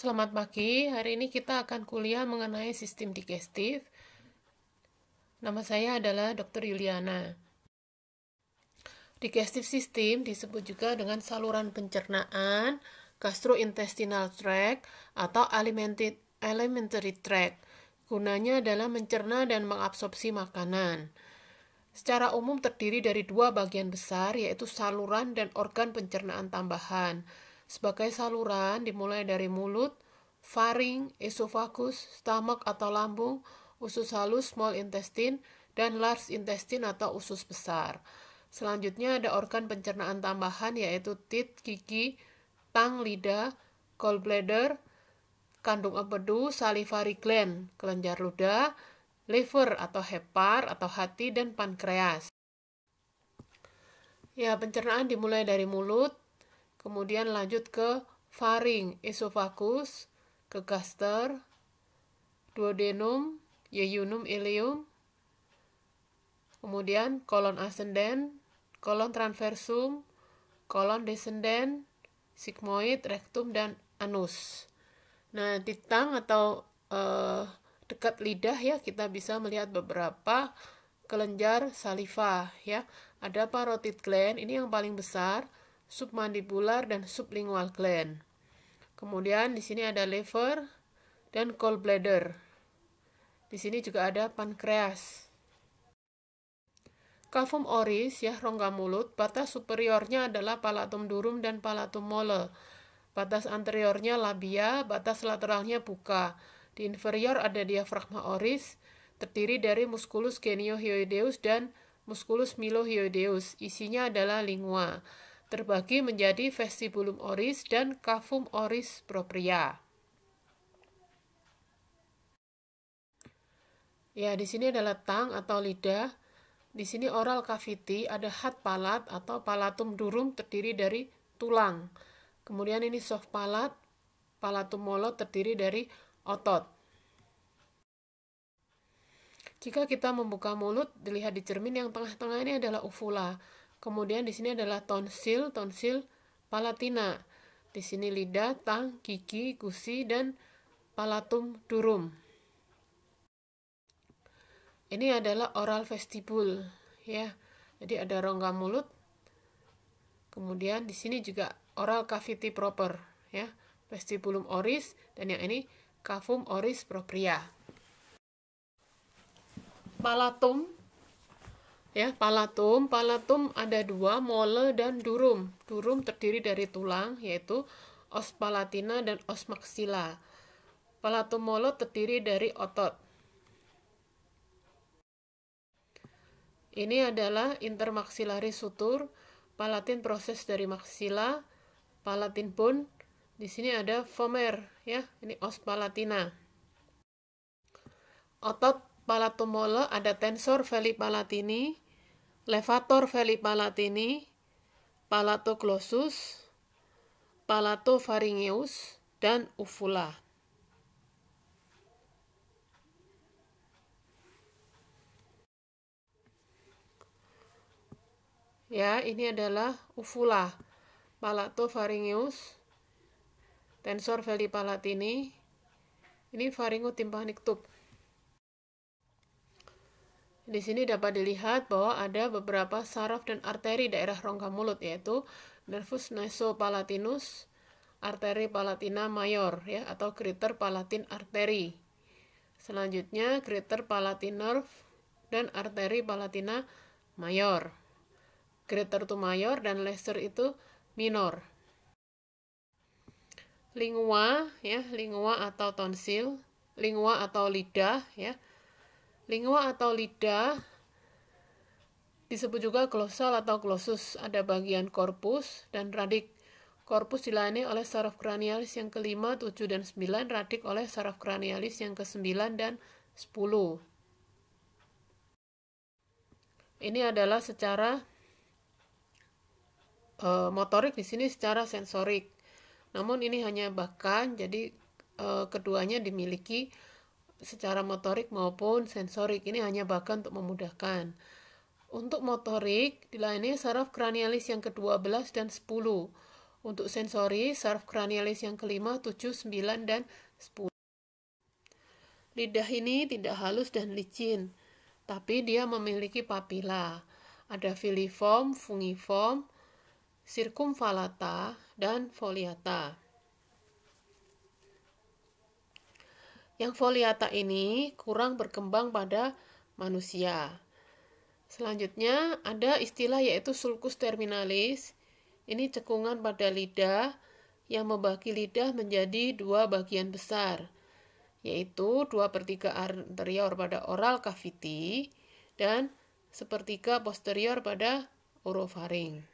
Selamat pagi, hari ini kita akan kuliah mengenai sistem digestif. Nama saya adalah Dr. Yuliana. Digestive sistem disebut juga dengan saluran pencernaan, gastrointestinal tract, atau alimentary tract. Gunanya adalah mencerna dan mengabsorpsi makanan. Secara umum terdiri dari dua bagian besar, yaitu saluran dan organ pencernaan tambahan sebagai saluran dimulai dari mulut, faring, esofagus, stomach atau lambung, usus halus small intestine, dan large intestine atau usus besar. Selanjutnya ada organ pencernaan tambahan yaitu tit, gigi, tang, lidah, gallbladder, kandung empedu, salivary gland, kelenjar ludah, liver atau hepar atau hati, dan pankreas. Ya, pencernaan dimulai dari mulut, kemudian lanjut ke faring, esofagus, ke gaster, duodenum, jejunum ileum, kemudian kolon ascenden, kolon transversum, kolon descenden, sigmoid, rektum, dan anus. Nah, di tang atau uh, dekat lidah ya kita bisa melihat beberapa kelenjar saliva ya. Ada parotid gland, ini yang paling besar, submandibular dan sublingual gland. Kemudian di sini ada liver dan gallbladder. Di sini juga ada pankreas. Cavum oris ya rongga mulut, batas superiornya adalah palatum durum dan palatum mole. Batas anteriornya labia, batas lateralnya buka. Di inferior ada diafragma oris, terdiri dari musculus geniohyoideus dan musculus milohyoideus. Isinya adalah lingua terbagi menjadi vestibulum oris dan cavum oris propria. Ya, di sini adalah tang atau lidah. Di sini oral cavity ada hat palat atau palatum durum terdiri dari tulang. Kemudian ini soft palat, palatum molot terdiri dari otot. Jika kita membuka mulut, dilihat di cermin yang tengah-tengah ini adalah uvula. Kemudian di sini adalah tonsil, tonsil palatina. Di sini lidah, tang, gigi, gusi, dan palatum durum. Ini adalah oral vestibule, ya. Jadi ada rongga mulut. Kemudian di sini juga oral cavity proper, ya. Vestibulum oris dan yang ini cavum oris propria. Palatum ya palatum palatum ada dua mole dan durum durum terdiri dari tulang yaitu os palatina dan os maxilla palatum mole terdiri dari otot ini adalah intermaxillary sutur palatin proses dari maxilla palatin pun di sini ada vomer ya ini os palatina otot Palatomole ada tensor veli palatini, levator veli palatini, palatoglossus, palatofaringeus, dan uvula. Ya, ini adalah uvula, palatofaringeus, tensor veli palatini, ini faringotimpaniktup. Di sini dapat dilihat bahwa ada beberapa saraf dan arteri daerah rongga mulut yaitu nervus nasopalatinus, arteri palatina mayor ya atau greater palatin arteri. Selanjutnya greater palatin nerve dan arteri palatina mayor. Greater to mayor dan lesser itu minor. Lingua ya, lingua atau tonsil, lingua atau lidah ya Lingua atau lidah disebut juga glosal atau glosus. Ada bagian korpus dan radik. Korpus dilayani oleh saraf kranialis yang kelima, tujuh, dan sembilan, radik oleh saraf kranialis yang kesembilan dan sepuluh. Ini adalah secara e, motorik di sini secara sensorik. Namun ini hanya bahkan, jadi e, keduanya dimiliki secara motorik maupun sensorik. Ini hanya bahkan untuk memudahkan. Untuk motorik, dilayani saraf kranialis yang ke-12 dan 10. Untuk sensori, saraf kranialis yang kelima, 7, 9, dan 10. Lidah ini tidak halus dan licin, tapi dia memiliki papila. Ada filiform, fungiform, sirkumvalata, dan foliata. yang foliata ini kurang berkembang pada manusia. Selanjutnya ada istilah yaitu sulcus terminalis. Ini cekungan pada lidah yang membagi lidah menjadi dua bagian besar, yaitu 2 pertiga anterior pada oral cavity dan sepertiga posterior pada orofaring.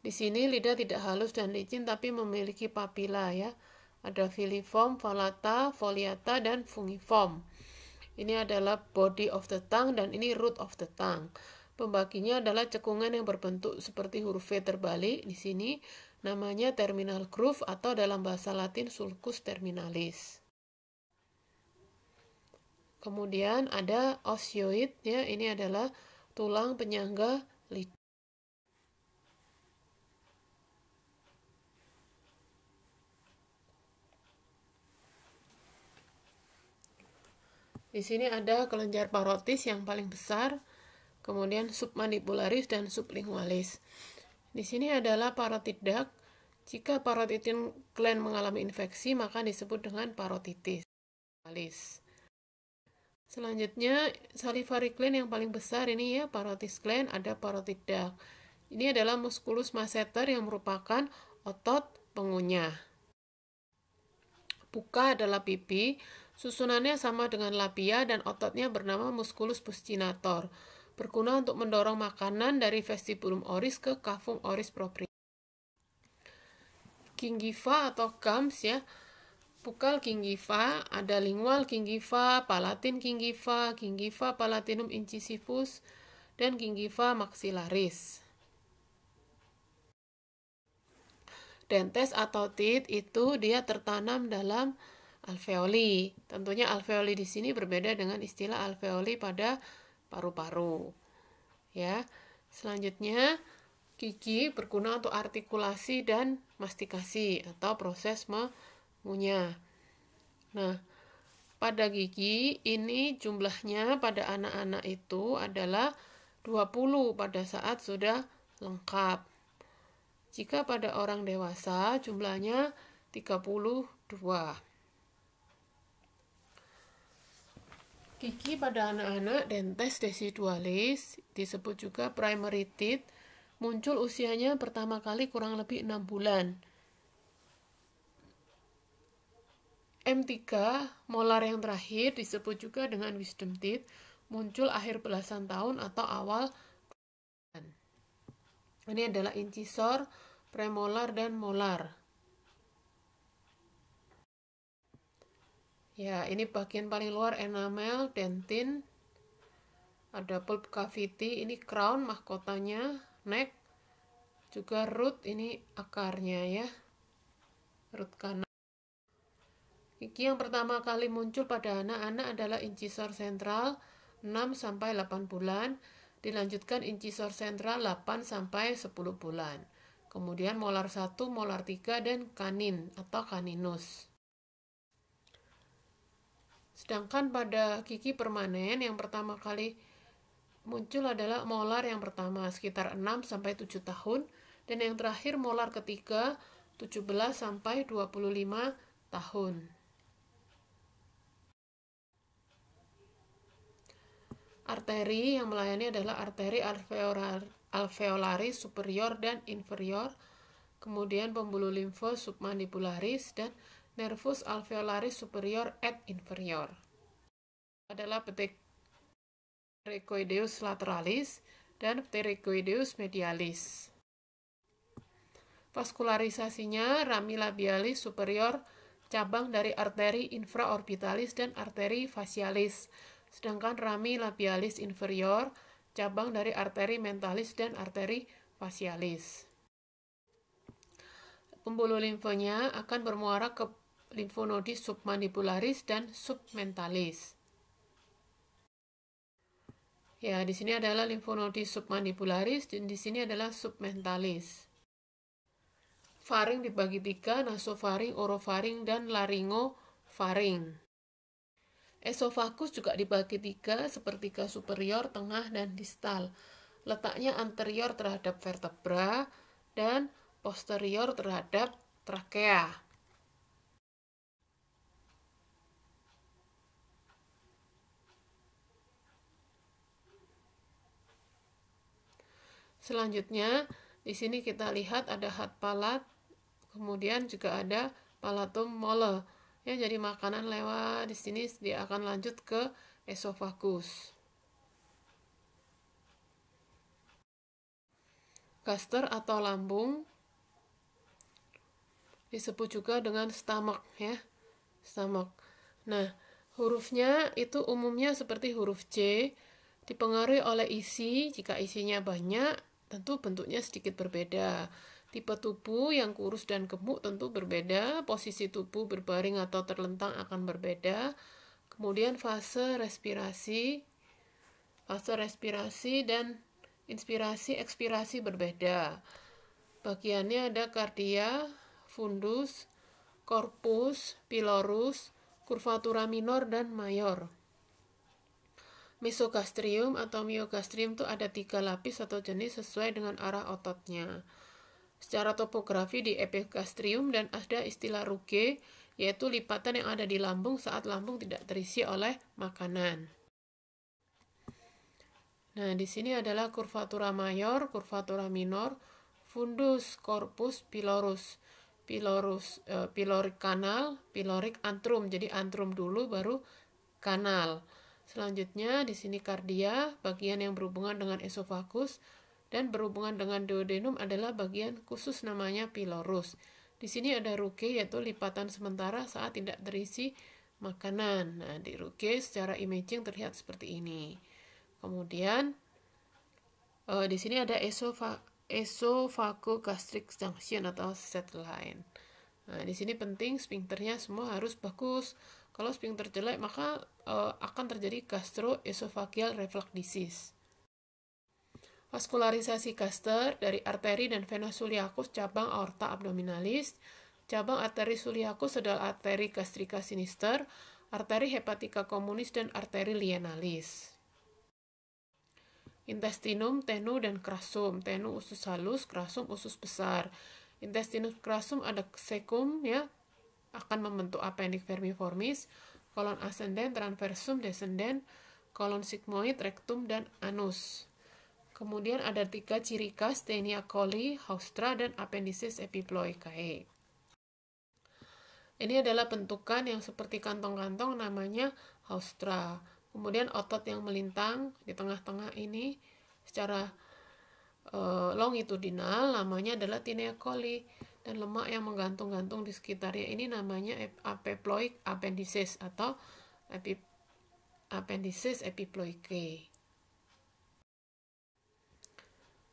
Di sini lidah tidak halus dan licin tapi memiliki papila ya. Ada filiform, falata, foliata, dan fungiform. Ini adalah body of the tongue dan ini root of the tongue. Pembaginya adalah cekungan yang berbentuk seperti huruf V terbalik di sini. Namanya terminal groove atau dalam bahasa latin sulcus terminalis. Kemudian ada osioid ya, ini adalah tulang penyangga lidah. Di sini ada kelenjar parotis yang paling besar, kemudian submandibularis dan sublingualis. Di sini adalah parotidak. Jika parotidin gland mengalami infeksi, maka disebut dengan parotitis. Selanjutnya, salivary gland yang paling besar ini ya, parotis gland, ada parotidak. Ini adalah musculus masseter yang merupakan otot pengunyah. Buka adalah pipi, Susunannya sama dengan labia dan ototnya bernama musculus puscinator, berguna untuk mendorong makanan dari vestibulum oris ke cavum oris propria. Gingiva atau gums ya, pukal gingiva, ada lingual gingiva, palatin gingiva, gingiva palatinum incisivus, dan gingiva maxillaris. Dentes atau teeth itu dia tertanam dalam alveoli. Tentunya alveoli di sini berbeda dengan istilah alveoli pada paru-paru. Ya. Selanjutnya gigi berguna untuk artikulasi dan mastikasi atau proses mengunyah. Nah, pada gigi ini jumlahnya pada anak-anak itu adalah 20 pada saat sudah lengkap. Jika pada orang dewasa jumlahnya 32. Gigi pada anak-anak dentes desidualis disebut juga primary teeth muncul usianya pertama kali kurang lebih 6 bulan. M3, molar yang terakhir disebut juga dengan wisdom teeth, muncul akhir belasan tahun atau awal ini adalah incisor, premolar, dan molar. ya ini bagian paling luar enamel dentin ada pulp cavity ini crown mahkotanya neck juga root ini akarnya ya root kanan gigi yang pertama kali muncul pada anak-anak adalah incisor sentral 6 sampai 8 bulan dilanjutkan incisor sentral 8 sampai 10 bulan kemudian molar 1, molar 3 dan kanin atau kaninus Sedangkan pada gigi permanen yang pertama kali muncul adalah molar yang pertama sekitar 6 sampai 7 tahun dan yang terakhir molar ketiga 17 sampai 25 tahun. Arteri yang melayani adalah arteri alveolar, alveolaris superior dan inferior, kemudian pembuluh limfo submandibularis dan nervus alveolaris superior et inferior adalah pterygoideus lateralis dan pterygoideus medialis. Vaskularisasinya rami labialis superior cabang dari arteri infraorbitalis dan arteri fasialis, sedangkan rami labialis inferior cabang dari arteri mentalis dan arteri fasialis. Pembuluh limfonya akan bermuara ke Lymphonodi submanipularis dan submentalis. Ya, di sini adalah lymphonodi submanipularis dan di sini adalah submentalis. Faring dibagi tiga, nasofaring, orofaring, dan laringofaring. Esofagus juga dibagi tiga, seperti ke superior, tengah, dan distal. Letaknya anterior terhadap vertebra dan posterior terhadap trakea. Selanjutnya, di sini kita lihat ada hat palat, kemudian juga ada palatum mole. Ya, jadi makanan lewat di sini dia akan lanjut ke esofagus. Gaster atau lambung disebut juga dengan stomach ya. Stomach. Nah, hurufnya itu umumnya seperti huruf C, dipengaruhi oleh isi. Jika isinya banyak, Tentu bentuknya sedikit berbeda. Tipe tubuh yang kurus dan gemuk tentu berbeda, posisi tubuh berbaring atau terlentang akan berbeda. Kemudian fase respirasi, fase respirasi dan inspirasi ekspirasi berbeda. Bagiannya ada kardia, fundus, korpus, pilorus, kurvatura minor dan mayor. Misogastrium atau myogastrium itu ada tiga lapis atau jenis sesuai dengan arah ototnya. Secara topografi di epigastrium dan ada istilah ruge, yaitu lipatan yang ada di lambung saat lambung tidak terisi oleh makanan. Nah, di sini adalah kurvatura mayor, kurvatura minor, fundus corpus pylorus, pilorus, eh, pyloric kanal, pyloric antrum. Jadi antrum dulu baru kanal. Selanjutnya, di sini kardia, bagian yang berhubungan dengan esofagus, dan berhubungan dengan duodenum adalah bagian khusus namanya pilorus. Di sini ada ruge, yaitu lipatan sementara saat tidak terisi makanan. Nah, di ruge secara imaging terlihat seperti ini. Kemudian, eh, di sini ada esofagus esophagogastric junction atau set lain. Nah, di sini penting sphincternya semua harus bagus kalau sphincter terjelek maka uh, akan terjadi gastroesophageal reflux disease. Vaskularisasi gaster dari arteri dan vena suliakus cabang aorta abdominalis, cabang arteri suliakus sedal arteri gastrica sinister, arteri hepatika komunis, dan arteri lienalis intestinum, tenu, dan krasum. Tenu usus halus, krasum usus besar. Intestinum krasum ada sekum ya, akan membentuk appendix vermiformis, kolon ascenden, transversum, descenden, kolon sigmoid, rektum, dan anus. Kemudian ada tiga ciri khas Tenia coli, Haustra, dan appendices epiploicae. Ini adalah bentukan yang seperti kantong-kantong namanya Haustra. Kemudian otot yang melintang di tengah-tengah ini secara e, longitudinal namanya adalah tinea coli dan lemak yang menggantung-gantung di sekitarnya. Ini namanya apeploic appendices atau epi, appendices epiploike.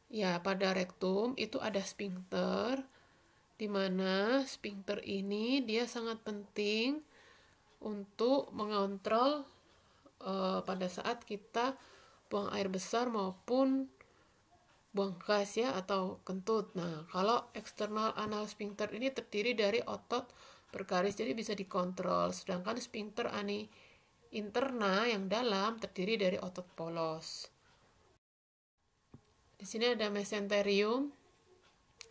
Ya, pada rektum itu ada sphincter, di mana sphincter ini dia sangat penting untuk mengontrol uh, pada saat kita buang air besar maupun buang gas ya atau kentut. Nah, kalau eksternal anal sphincter ini terdiri dari otot bergaris jadi bisa dikontrol. Sedangkan sphincter ani interna yang dalam terdiri dari otot polos. Di sini ada mesenterium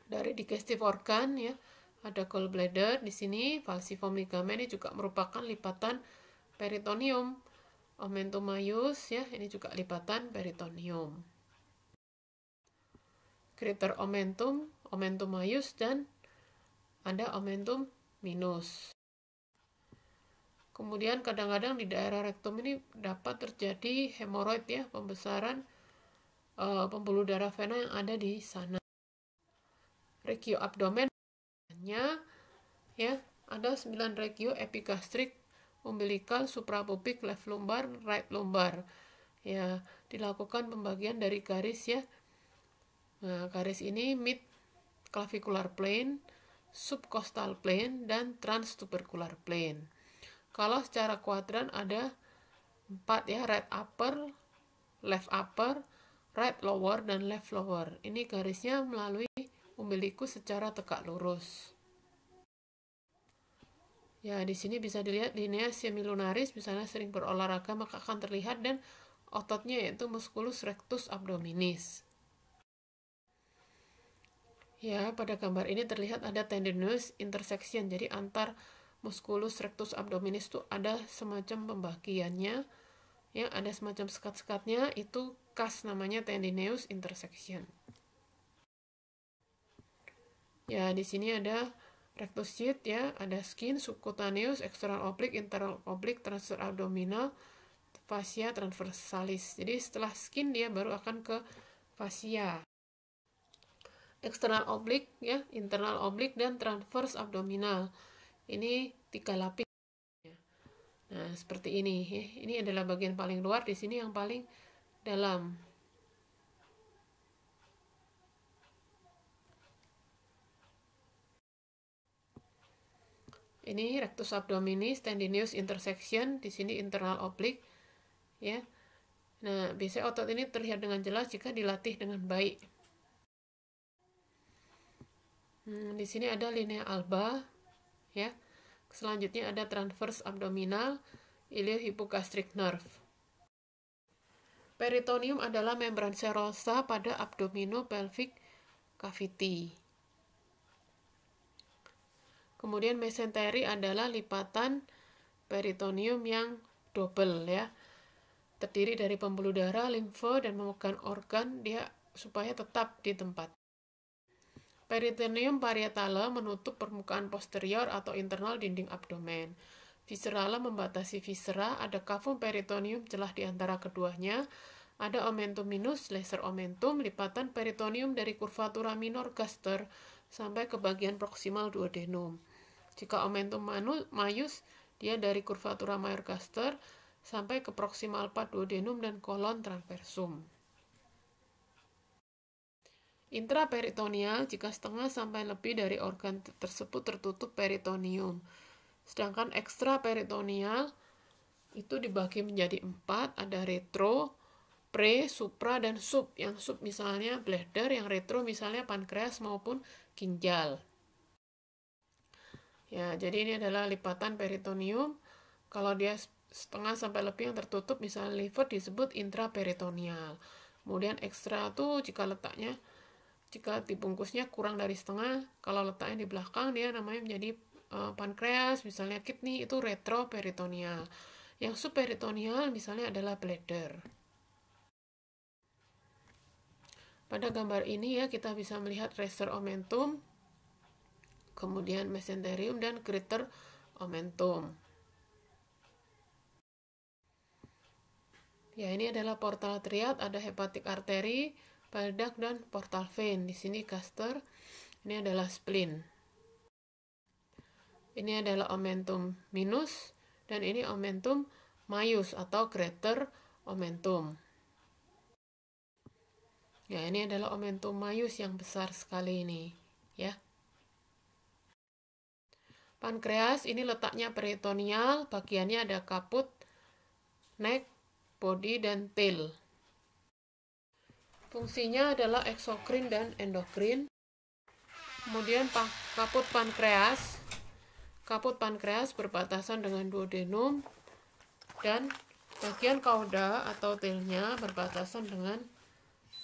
dari digestive organ ya. Ada gallbladder di sini, falciform ligamen ini juga merupakan lipatan peritoneum. Omentumayus ya, ini juga lipatan peritoneum kriteria omentum, omentum majus, dan ada omentum minus. Kemudian kadang-kadang di daerah rektum ini dapat terjadi hemoroid ya, pembesaran e, pembuluh darah vena yang ada di sana. Regio abdomen ya, ada 9 regio epigastrik, umbilikal, suprapubik, left lumbar, right lumbar. Ya, dilakukan pembagian dari garis ya Nah, garis ini mid clavicular plane, subcostal plane, dan transtubercular plane. Kalau secara kuadran ada 4 ya, right upper, left upper, right lower, dan left lower. Ini garisnya melalui umbilikus secara tegak lurus. Ya, di sini bisa dilihat linea semilunaris misalnya sering berolahraga maka akan terlihat dan ototnya yaitu musculus rectus abdominis. Ya, pada gambar ini terlihat ada tendinous intersection. Jadi antar musculus rectus abdominis itu ada semacam pembagiannya. Ya, ada semacam sekat-sekatnya itu khas namanya tendinous intersection. Ya, di sini ada rectus sheath ya, ada skin, subcutaneous, external oblique, internal oblique, transfer abdominal, fascia transversalis. Jadi setelah skin dia baru akan ke fascia eksternal oblik ya internal oblik dan transverse abdominal ini tiga lapis ya. nah seperti ini ya. ini adalah bagian paling luar di sini yang paling dalam ini rectus abdominis tendinius intersection di sini internal oblik ya nah biasanya otot ini terlihat dengan jelas jika dilatih dengan baik Hmm, di sini ada linea alba, ya. Selanjutnya ada transverse abdominal, iliohipogastric nerve. Peritonium adalah membran serosa pada abdominopelvic cavity. Kemudian mesenteri adalah lipatan peritonium yang double ya. Terdiri dari pembuluh darah, limfe dan memegang organ dia supaya tetap di tempat. Peritoneum parietale menutup permukaan posterior atau internal dinding abdomen. Viscerala membatasi visera. ada cavum peritoneum celah di antara keduanya, ada omentum minus, laser omentum, lipatan peritoneum dari kurvatura minor gaster sampai ke bagian proksimal duodenum. Jika omentum majus, dia dari kurvatura mayor gaster sampai ke proksimal part duodenum dan kolon transversum. Intraperitoneal jika setengah sampai lebih dari organ tersebut tertutup peritoneum. Sedangkan ekstraperitoneal itu dibagi menjadi empat, ada retro, pre, supra, dan sub. Yang sub misalnya bladder, yang retro misalnya pankreas maupun ginjal. Ya, jadi ini adalah lipatan peritoneum. Kalau dia setengah sampai lebih yang tertutup, misalnya liver disebut intraperitoneal. Kemudian ekstra itu jika letaknya jika dibungkusnya kurang dari setengah kalau letaknya di belakang dia namanya menjadi uh, pankreas misalnya kidney itu retroperitoneal yang subperitoneal misalnya adalah bladder pada gambar ini ya kita bisa melihat raster omentum kemudian mesenterium dan greater omentum ya ini adalah portal triad ada hepatik arteri peledak dan portal vein. Di sini caster ini adalah spleen. Ini adalah omentum minus dan ini omentum maius atau greater omentum. Ya, ini adalah omentum maius yang besar sekali ini, ya. Pankreas ini letaknya peritoneal, bagiannya ada kaput, neck, body, dan tail. Fungsinya adalah eksokrin dan endokrin. Kemudian kaput pankreas. Kaput pankreas berbatasan dengan duodenum dan bagian kauda atau tailnya berbatasan dengan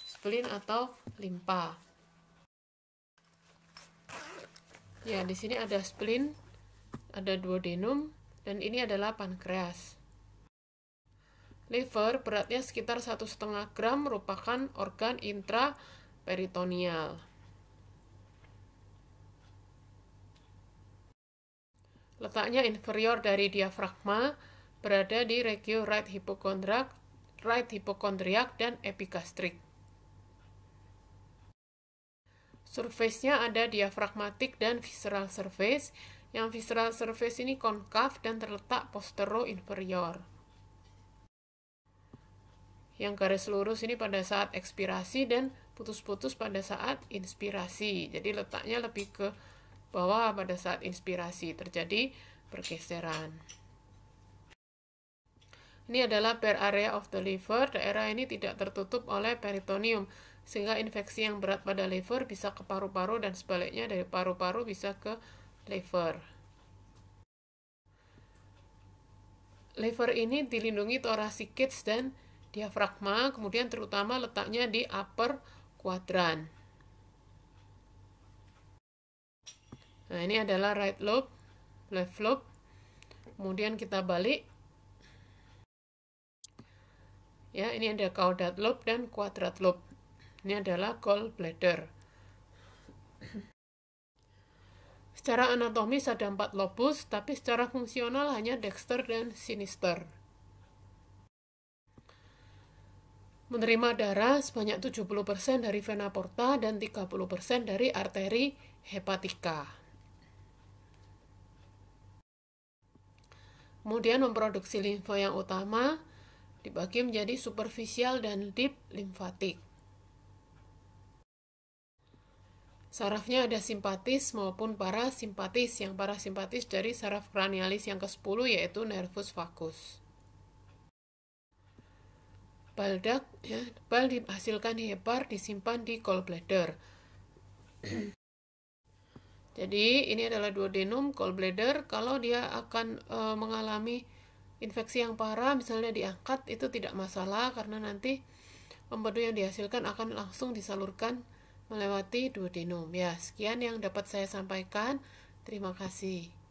spleen atau limpa. Ya, di sini ada spleen, ada duodenum, dan ini adalah pankreas. Liver beratnya sekitar 1,5 gram merupakan organ intraperitoneal. Letaknya inferior dari diafragma, berada di regio right hypochondriac, right hypochondriac dan epigastrik. Surface-nya ada diafragmatik dan visceral surface. Yang visceral surface ini konkav dan terletak postero inferior yang garis lurus ini pada saat ekspirasi dan putus-putus pada saat inspirasi. Jadi letaknya lebih ke bawah pada saat inspirasi terjadi pergeseran. Ini adalah per area of the liver. Daerah ini tidak tertutup oleh peritoneum sehingga infeksi yang berat pada liver bisa ke paru-paru dan sebaliknya dari paru-paru bisa ke liver. Liver ini dilindungi thoracic dan diafragma, kemudian terutama letaknya di upper kuadran. Nah, ini adalah right lobe, left lobe. Kemudian kita balik. Ya, ini ada caudate lobe dan quadrat lobe. Ini adalah gallbladder. Secara anatomis ada empat lobus, tapi secara fungsional hanya dexter dan sinister. menerima darah sebanyak 70% dari vena porta dan 30% dari arteri hepatika. Kemudian memproduksi limfa yang utama dibagi menjadi superficial dan deep limfatik. Sarafnya ada simpatis maupun parasimpatis. Yang parasimpatis dari saraf kranialis yang ke-10 yaitu nervus vagus. Baldak, ya, bal dihasilkan hebar disimpan di gallbladder. Jadi ini adalah duodenum gallbladder. Kalau dia akan e, mengalami infeksi yang parah, misalnya diangkat, itu tidak masalah karena nanti empedu yang dihasilkan akan langsung disalurkan melewati duodenum. Ya, sekian yang dapat saya sampaikan. Terima kasih.